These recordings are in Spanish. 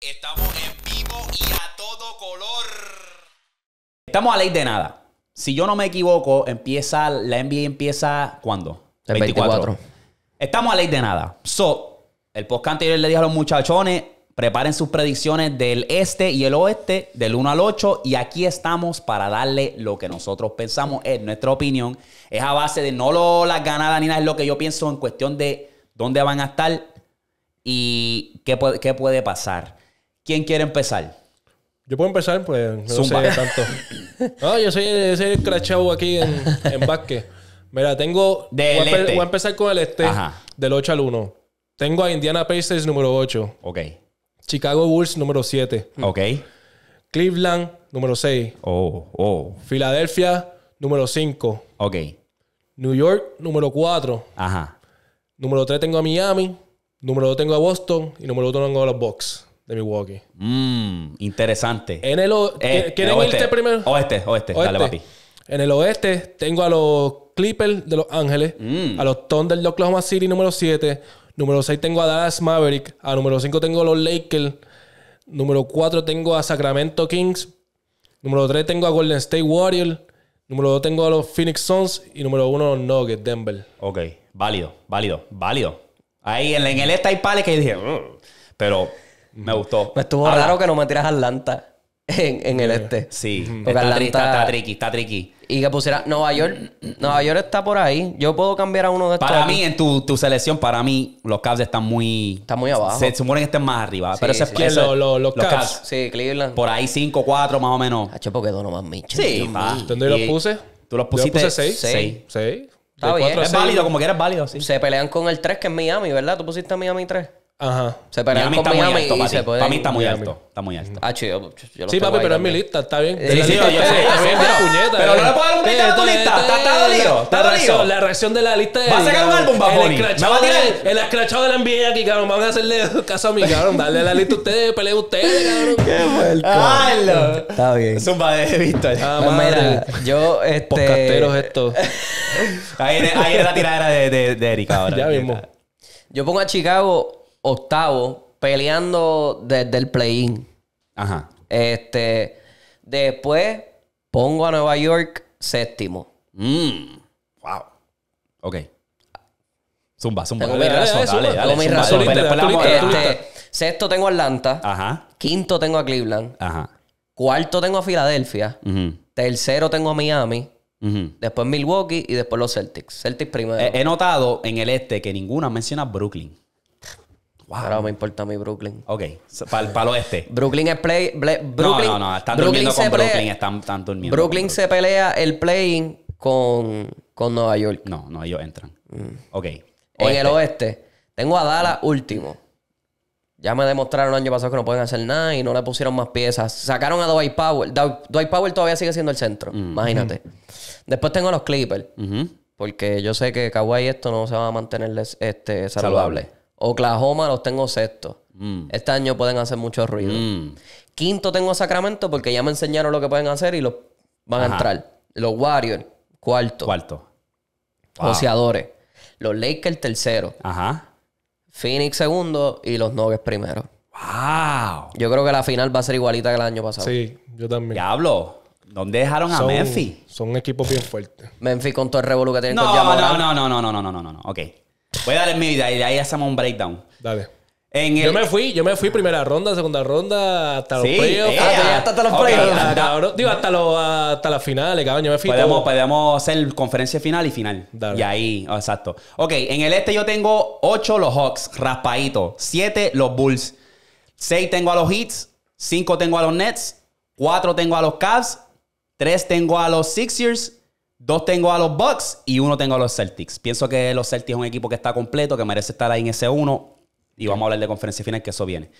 Estamos en vivo y a todo color. Estamos a ley de nada. Si yo no me equivoco, empieza la NBA empieza cuando. 24. Estamos a ley de nada. So, el podcast anterior le dije a los muchachones, preparen sus predicciones del este y el oeste, del 1 al 8, y aquí estamos para darle lo que nosotros pensamos, es nuestra opinión. Es a base de no lo, las ganadas ni nada, es lo que yo pienso en cuestión de dónde van a estar y qué, qué puede pasar. ¿Quién quiere empezar? Yo puedo empezar, pues no sé tanto. No, yo soy, yo el crachao aquí en, en Mira, tengo. Este. voy, a, empezar con el este, del 8 al 1. Tengo a Indiana Pacers número 8. Ok. Chicago Bulls número 7. Ok. Cleveland número 6. Oh, oh. Filadelfia número 5. Ok. New York número 4. Ajá. Número 3 tengo a Miami. Número 2 tengo a Boston. Y número 1 tengo a los Bucks de Milwaukee. Mmm, interesante. En el eh, irte primero? Oeste, oeste, Dale, papi. En el oeste tengo a los Clippers de Los Ángeles, mm. a los Thunder de Oklahoma City número 7, número 6 tengo a Dallas Maverick, a número 5 tengo a los Lakers, número 4 tengo a Sacramento Kings, número 3 tengo a Golden State Warriors, número 2 tengo a los Phoenix Suns y número 1 los Nuggets, Denver. Ok, válido, válido, válido. Ahí en, el este hay pales que dije, mm". pero me gustó. Me pues estuvo raro que no metieras Atlanta en, en el este. Sí, está, está, tricky, está tricky. Y que pusiera Nueva York. Nueva York está por ahí. Yo puedo cambiar a uno de estos. Para mí, en tu, tu, selección, para mí, los Cavs están muy. Están muy abajo. Se supone que estén más arriba. pero se sí, los, Cavs. Sí, Cleveland. Por ahí 5, 4 más o menos. H, porque más Mitchell. Sí, va. los puse? Tú los pusiste. Yo los puse 6. 6. 6. Está bien. es válido, como que eres válido, sí. Se pelean con el 3, que es Miami, ¿verdad? Tú pusiste Miami 3. Ajá. Se mí está muy alto, Para mí está muy alto. Está muy alto. Ah, chido. sí, papi, pero es mi lista, está bien. Sí, sí, yo sé. Está bien, puñeta. Pero no le puedo dar un grito a tu lista. Está- todo dolido. Está La dolido. la reacción de la lista de. Va a sacar un álbum, el escrachado va a de- El la NBA aquí, cabrón. Van a hacerle caso a mi cabrón. Darle la lista a ustedes, peleen ustedes, cabrón. ¡Carlos! Está bien. Es de Víctor. Eh. Ah, pues mira, yo, este... Pocasteros estos. Ahí es la tiradera de, de, de Erika ahora. Ya mismo. Yo pongo a Chicago octavo, peleando desde el play-in. Ajá. Este, después pongo a Nueva York séptimo. Mmm. Wow. Ok. Zumba, zumba. Tengo mi razón, dale, Tengo este, Sexto tengo Atlanta. Ajá. Quinto tengo a Cleveland. Ajá. Cuarto tengo a Filadelfia. Tercero tengo a Miami. Después Milwaukee y después los Celtics. Celtics primero. He, he, notado en el este que ninguna menciona Brooklyn. Wow. me importa mí Brooklyn. Ok, para el oeste. Brooklyn es play. Brooklyn, no, no, no, están durmiendo con Brooklyn, Brooklyn se pelea el playing con, con Nueva York. No, no, ellos entran. Mm. Ok. En el oeste, tengo a Dallas último. Ya me demostraron el año pasado que no pueden hacer nada y no le pusieron más piezas. Sacaron a Dwight Powell. Dwight Powell todavía sigue siendo el centro, mm. imagínate. Después tengo a los Clippers. Porque yo sé que Kawhi esto no se va a mantener este, saludable. Oklahoma los tengo sexto. Este año pueden hacer mucho ruido. Quinto tengo Sacramento porque ya me enseñaron lo que pueden hacer y los van a entrar. Los Warriors, cuarto. Cuarto. Wow. Los Lakers, tercero. Ajá. Phoenix, segundo. Y los Nuggets, primero. ¡Wow! Yo creo que la final va a ser igualita que el año pasado. Sí, yo también. Diablo. ¿Dónde dejaron a Memphis? Son equipos bien fuertes. Memphis con todo el revolú que tienen no, no, no, no, no, no, no, no, no, no, no. Ok. Voy a darle mi vida y de ahí hacemos un breakdown. Dale. Yo me fui, yo me fui primera ronda, segunda ronda, hasta los premios. Ah, hasta, hasta, los premios. Hasta, ah, digo, hasta, hasta las finales, cabrón. Yo me fui. Podemos, hacer conferencia final y final. Y ahí, exacto. Ok, en el este yo tengo 8 los Hawks, raspadito. 7 los Bulls. 6 tengo a los Heats. 5 tengo a los Nets. 4 tengo a los Cavs. 3 tengo a los Sixers. Dos tengo a los Bucks y uno tengo a los Celtics. Pienso que los Celtics es un equipo que está completo, que merece estar ahí en ese uno. Y vamos a hablar de conferencia final, que eso viene.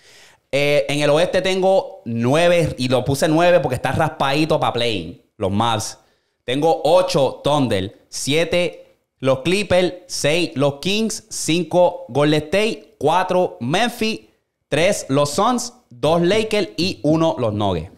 Eh, en el oeste tengo nueve, y lo puse nueve porque está raspadito para playing, los Mavs. Tengo ocho Thunder, siete los Clippers, seis los Kings, cinco Golden State, cuatro Memphis, tres los Suns, dos Lakers y uno los Nuggets.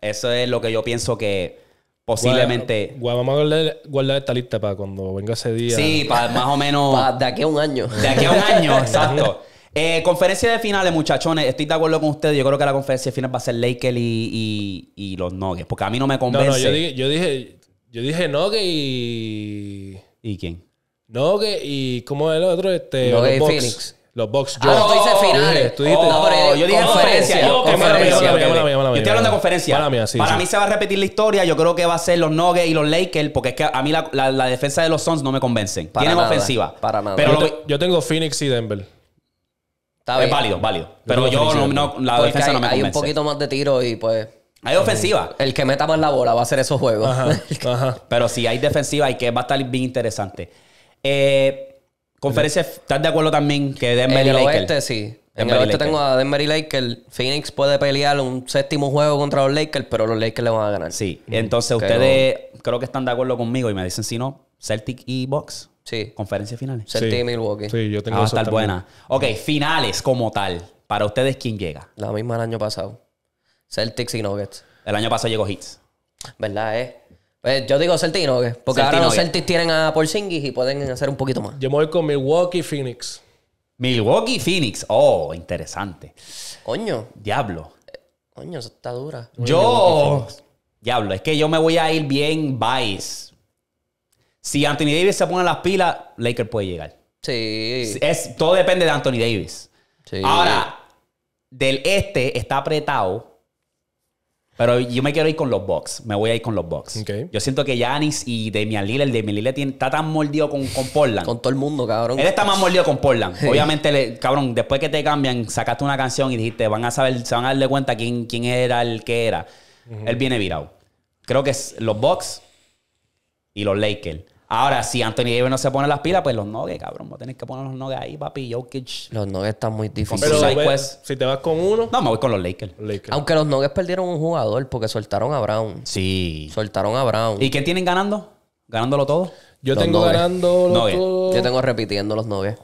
Eso es lo que yo pienso que posiblemente. Guau, vamos a guardar, esta lista para cuando venga ese día. Sí, para más o menos. de aquí a un año. De aquí a un año, exacto. Eh, conferencia de finales, muchachones. Estoy de acuerdo con ustedes. Yo creo que la conferencia de finales va a ser Lakel y, los Nuggets. Porque a mí no me convence. No, no, yo dije, yo dije, yo dije Nuggets y. ¿Y quién? Nuggets y. ¿Cómo es el otro? Este, Nuggets y Phoenix. Los box ah, yo. Ah, no, tú dices finales. no, pero yo dije conferencia. Yo estoy hablando de conferencia. Para mí, se va a repetir la historia. Yo creo que va a ser los Nuggets y los Lakers, porque es que a mí la, defensa de los Suns no me convencen. Tienen ofensiva. Para nada. Pero yo, tengo Phoenix y Denver. Es válido, válido. Pero yo, no, la defensa no me convence. Hay un poquito más de tiro y pues. Hay ofensiva. El que meta más la bola va a hacer esos juegos. Pero si hay defensiva y que va a estar bien interesante. Eh, ¿Conferencias? están de acuerdo también que Denver en el oeste sí. En el oeste tengo a Denver y Lakers. Phoenix puede pelear un séptimo juego contra los Lakers, pero los Lakers le van a ganar. Sí, entonces ustedes creo que están de acuerdo conmigo y me dicen si no, Celtic y Bucks. Sí. Conferencias finales. Celtic y Milwaukee. Sí, yo tengo ah, va buena. Ok, finales como tal. Para ustedes, ¿quién llega? La misma el año pasado. Celtics y Nuggets. El año pasado llegó Hits. ¿Verdad, eh? Pues yo digo Celtics ¿no? porque ahora los Celtics tienen a Porzingis y pueden hacer un poquito más. Yo me voy con Milwaukee Phoenix. Milwaukee Phoenix. Oh, interesante. Coño. Diablo. coño, eso está dura. Yo. Diablo, es que yo me voy a ir bien Vice. Si Anthony Davis se pone las pilas, Laker puede llegar. Sí. Es, todo depende de Anthony Davis. Sí. Ahora, del este está apretado pero yo me quiero ir con los box Me voy a ir con los box Yo siento que Yanis y Damian Lillard, el Damian Lillard está tan mordido con, con Portland. con todo el mundo, cabrón. Él está más mordido con Portland. Obviamente, cabrón, después que te cambian, sacaste una canción y dijiste, van a saber, se van a darle cuenta quién, quién era el que era. Él viene virado. Creo que es los box y los Lakers. Ahora, si Anthony Davis no se pone las pilas, pues los Nuggets, cabrón. Vos tenés que poner los Nuggets ahí, papi. Jokic. Los Nuggets están muy difíciles. Pero si te vas con uno. No, me voy con los Lakers. Aunque los Nuggets perdieron un jugador porque soltaron a Brown. Sí. Soltaron a Brown. ¿Y qué tienen ganando? ¿Ganándolo todo? Yo tengo ganando los nuggets. Yo tengo repitiendo los nogues.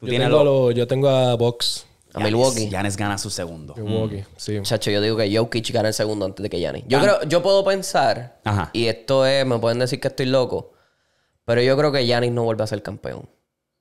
Yo, tengo yo tengo a Box. A Milwaukee. Yanes gana su segundo. Milwaukee, mm. sí. Chacho, yo digo que Jokic gana el segundo antes de que Yanes. Yo creo, yo puedo pensar, Ajá. y esto es, me pueden decir que estoy loco, pero yo creo que Giannis no vuelve a ser campeón.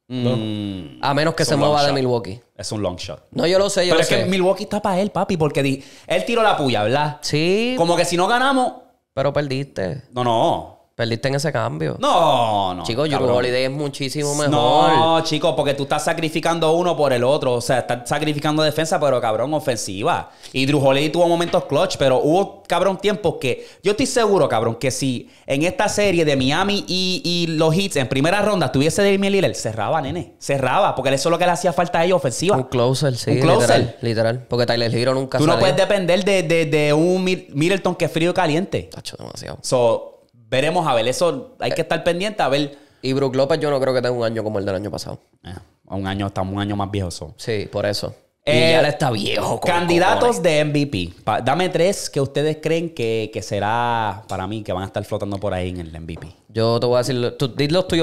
Mm. A menos que se mueva de Milwaukee. Es un long shot. No, yo lo sé. Pero es que Milwaukee está para él, papi, porque él tiró la puya, ¿verdad? Sí. Como que si no ganamos. Pero perdiste. No, no. Perdiste en ese cambio. No, no. Chicos, Drew Holiday es muchísimo mejor. No, chicos, porque tú estás sacrificando uno por el otro. O sea, estás sacrificando defensa, pero cabrón, ofensiva. Y Drew Holiday tuvo momentos clutch, pero hubo, cabrón, tiempos que. Yo estoy seguro, cabrón, que si en esta serie de Miami y, los Hits en primera ronda tuviese Damian Lillard, cerraba, nene. Cerraba, porque eso es lo que le hacía falta a ellos, ofensiva. Un closer, sí. Un closer. Literal. porque Tyler Hero nunca Tú no puedes depender de, de un Middleton que es frío y caliente. Tacho, demasiado. So veremos a ver. Eso hay que eh, estar pendiente a ver. Y Brook López yo no creo que tenga un año como el del año pasado. a eh, un año, estamos un año más viejo. Sí, por eso. y eh, ya está viejo. Candidatos de MVP. dame tres que ustedes creen que, será para mí que van a estar flotando por ahí en el MVP. Yo te voy a decir, tú,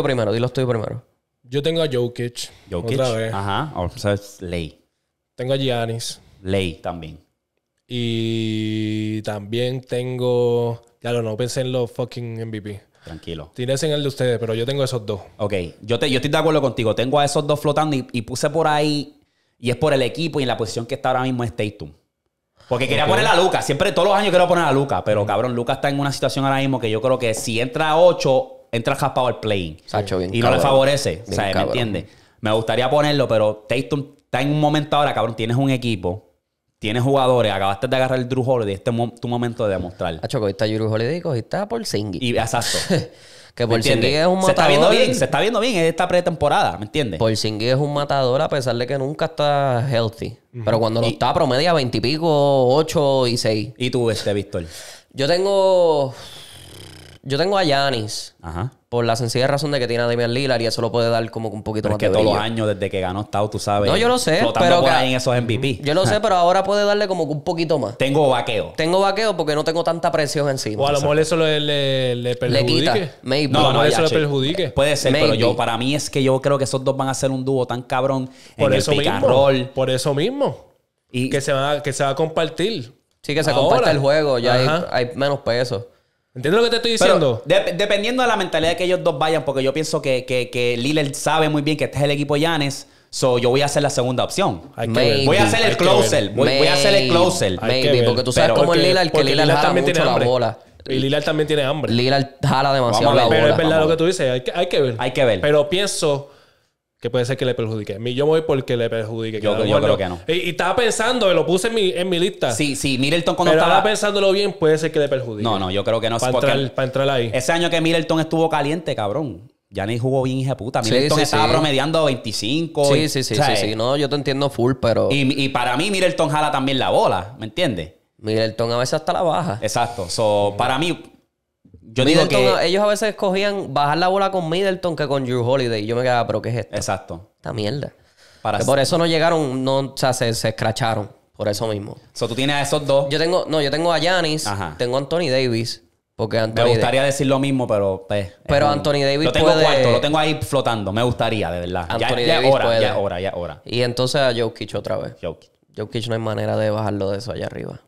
primero, dilos tuyo primero. Yo tengo a Jokic. Jokic. Otra vez. Ajá. O sea, es Ley. Tengo a Giannis. Ley también. Y también tengo Claro, no, pensé en los fucking MVP. Tranquilo. Tienes en el de ustedes, pero yo tengo esos dos. Ok, yo, te, yo estoy de acuerdo contigo. Tengo a esos dos flotando y, puse por ahí, y es por el equipo y en la posición que está ahora mismo es Porque quería poner a Luca. Siempre, todos los años quiero poner a Lucas. Pero cabrón, Lucas está en una situación ahora mismo que yo creo que si entra a 8, entra jaspado al play. Y no le favorece. o sea, ¿me entiendes? Me gustaría ponerlo, pero Tatum está en un momento ahora, cabrón. Tienes un equipo tienes jugadores, acabaste de agarrar el Drew Holiday, este es tu momento de demostrar. Ah, cogiste está Drew Holiday y cogiste a Y exacto. que Porzingis es un matador. Se está viendo bien, se está viendo bien en esta pretemporada, ¿me entiendes? Singy es un matador a pesar de que nunca está healthy. Pero cuando lo está, promedia veintipico, ocho y seis. ¿Y tú, este, Víctor? Yo tengo yo tengo a Yanis. Ajá. Por la sencilla razón de que tiene a Damian Lillard y eso lo puede dar como un poquito más es que todos los años desde que ganó Estado, tú sabes. No, yo lo sé. Pero por ahí en esos MVP. Yo lo sé, pero ahora puede darle como un poquito más. Tengo vaqueo. Tengo vaqueo porque no tengo tanta presión encima. O a lo mejor eso le, perjudique. Le quita. No, no, eso le perjudique. Puede ser, pero yo para mí es que yo creo que esos dos van a ser un dúo tan cabrón por en eso el pick and roll. Por eso mismo. Y que se va, que se va a compartir. Sí, que se comparte el juego. Ya hay, hay menos peso. ¿Entiendes lo que te estoy diciendo? dependiendo de la mentalidad de que ellos dos vayan, porque yo pienso que, que, que Lillard sabe muy bien que este es el equipo Yanes. So, yo voy a hacer la segunda opción. voy a hacer el closer. Voy, a hacer el closer. porque tú sabes cómo es Lillard, que Lillard, también tiene la hambre. bola. Y Lillard también tiene hambre. Lillard jala demasiado la bola. Pero es verdad lo que tú dices. Hay que, hay que ver. Hay que ver. Pero pienso que puede ser que le perjudique. Yo voy porque le perjudique. Yo, creo que no. Y, estaba pensando, lo puse en mi, lista. Sí, sí, Mirelton cuando Pero estaba... estaba... pensándolo bien, puede ser que le perjudique. No, no, yo creo que no. Para, entrar, para entrar ahí. Ese año que Middleton estuvo caliente, cabrón. Ya ni jugó bien, hija puta. Middleton estaba promediando 25. Sí, sí, sí, sí, No, yo te entiendo full, pero... Y, para mí Mirelton jala también la bola, ¿me entiendes? Middleton a veces hasta la baja. Exacto. So, para mí, yo digo que... Ellos a veces escogían bajar la bola con Middleton que con Drew Holiday. Y yo me quedaba, pero ¿qué es esto? Exacto. Esta mierda. por eso no llegaron, no, o sea, se, escracharon. Por eso mismo. So, tú tienes a esos dos. Yo tengo, no, yo tengo a Yanis, tengo a Anthony Davis. Porque me gustaría decir lo mismo, pero. Pues, pero Anthony Davis. Lo tengo cuarto, lo tengo ahí flotando. Me gustaría, de verdad. Anthony ya, es hora, ya hora, ya hora. Y entonces a Joe otra vez. Joe Kitsch no hay manera de bajarlo de eso allá arriba.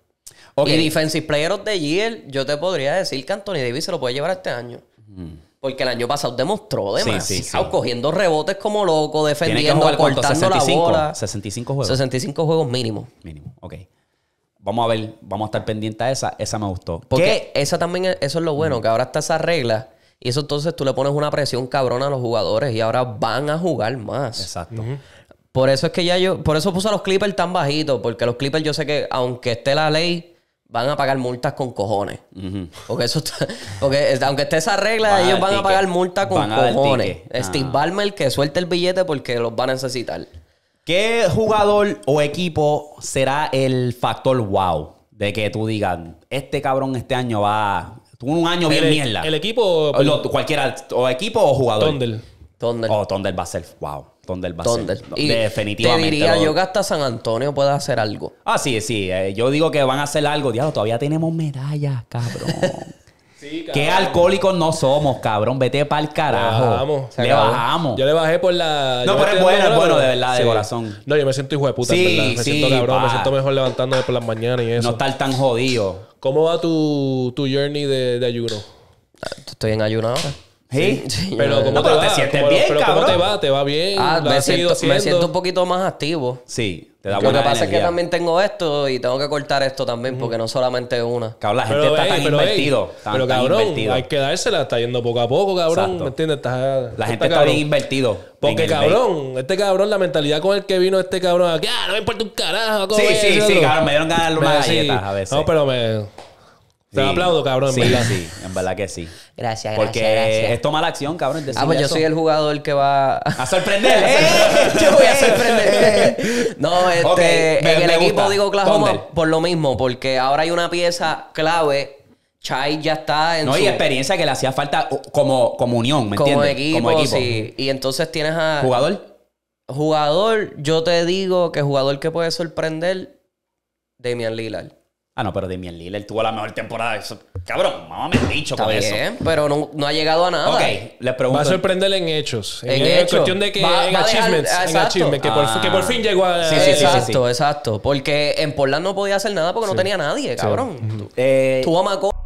Y defensive players de year, yo te podría decir que Anthony Davis se lo puede llevar este año. Mm. Porque el año pasado demostró demasiado, cogiendo rebotes como loco, defendiendo, cortando 65, la bola. 65 juegos. 65 juegos mínimo. Mínimo, ok. Vamos a ver, vamos a estar pendiente a esa. Esa me gustó. Porque esa también, eso es lo bueno, mm. que ahora está esa regla. Y eso entonces tú le pones una presión cabrona a los jugadores y ahora van a jugar más. Exacto. Por eso es que ya yo, por eso puse a los Clippers tan bajitos, porque los Clippers yo sé que aunque esté la ley, van a pagar multas con cojones. Porque eso porque aunque esté esa regla, ellos van a pagar multas con cojones. Steve Ballmer que suelte el billete porque los va a necesitar. ¿Qué jugador o equipo será el factor wow de que tú digas, este cabrón este año va tuvo un año bien e- mierda? El equipo o, cualquiera o equipo o jugador. Tondel. Tondel. oh, Tondel va a ser wow. Thunder va definitivamente. Te diría yo que hasta San Antonio puede hacer algo. Ah, sí, sí. Eh, yo digo que van a hacer algo. Diablo, todavía tenemos medallas, cabrón. sí, cabrón. Qué alcohólicos no somos, cabrón. Vete para el carajo. Le bajamos. Le bajamos. Yo le bajé por la. No, pero es bueno, es bueno, de verdad, de corazón. No, yo me siento hijo de puta, sí, en verdad. Me sí, siento cabrón, me siento mejor levantándome por las mañanas y eso. No estar tan jodido. ¿Cómo va tu, tu journey de, de ayuno? Ah, estoy en ayuno ahora. Sí. Pero como. te te sientes bien, pero ¿Cómo te va? ¿Te va bien? Ah, me siento, me siento, un poquito más activo. Sí, te da Lo que pasa es que también tengo esto y tengo que cortar esto también porque no solamente una. Cabrón, la gente está tan invertido. tan, pero cabrón, invertido. hay que dársela. Está yendo poco a poco, cabrón. ¿Me entiendes? la gente está, bien invertido. Porque cabrón, este cabrón, la mentalidad con el que vino este cabrón aquí, ah, no me importa un carajo. Sí, sí, sí, cabrón, me dieron ganas una galletas a veces. No, pero me... Te aplaudo, cabrón, en sí, verdad. Sí, en verdad que sí. Gracias, Porque gracias, es tomar acción, cabrón. Ah, pues yo soy el jugador que va... A sorprender. yo voy a sorprender. no, este... en el equipo digo Oklahoma por lo mismo. Porque ahora hay una pieza clave Chai ya está en No, hay y experiencia que le hacía falta como, como unión, ¿me como Equipo, como equipo, sí. Y entonces tienes a... ¿Jugador? Jugador, yo te digo que jugador que puede sorprender, Damian Lillard. Ah, no, pero Damian Lillard tuvo la mejor temporada. Eso, cabrón, mamá me ha dicho Está bien, eso. pero no, ha llegado a nada. Ok, les pregunto. Va a sorprenderle en hechos. En, en, hechos. cuestión de que en achievements. en achievements. Que, por, ah. que, por, fin llegó a... Sí, sí, sí, sí, exacto. Porque en Portland no podía hacer nada porque no tenía nadie, cabrón. Eh, tuvo eh, a Macor.